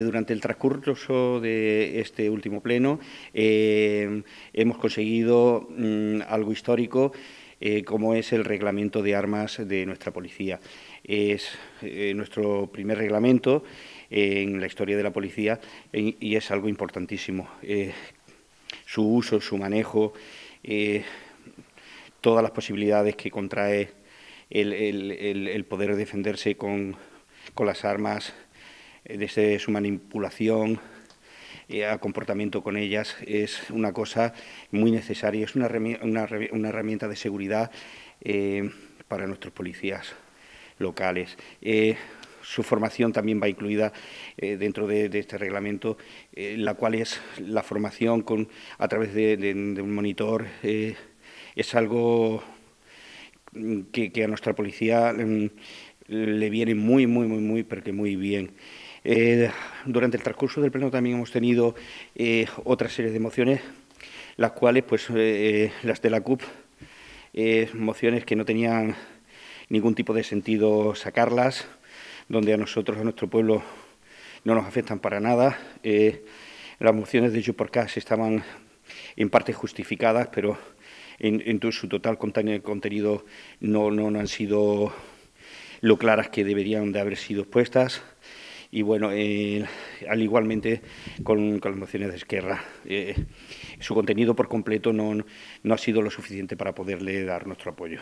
Durante el transcurso de este último pleno eh, hemos conseguido mm, algo histórico, eh, como es el reglamento de armas de nuestra policía. Es eh, nuestro primer reglamento en la historia de la policía y es algo importantísimo. su uso, su manejo, todas las posibilidades que contrae el, poder defenderse con las armas desde su manipulación eh, a comportamiento con ellas, es una cosa muy necesaria, es una, herramienta de seguridad eh, para nuestros policías locales. Eh, su formación también va incluida dentro de, este reglamento, la cual es la formación a través de, un monitor, es algo que, a nuestra policía mm, le viene muy, muy, muy, muy, muy bien. Eh, durante el transcurso del Pleno también hemos tenido eh, otra serie de mociones, las cuales, pues eh, eh, las de la CUP, mociones que no tenían ningún tipo de sentido sacarlas, donde a nosotros, a nuestro pueblo, no nos afectan para nada. las mociones de Yuporcas estaban en parte justificadas, pero en, en su total contenido no, no han sido lo claras que deberían de haber sido puestas y bueno, eh, al igualmente con, con, las mociones de Esquerra, eh, su contenido por completo no ha sido lo suficiente para poderle dar nuestro apoyo.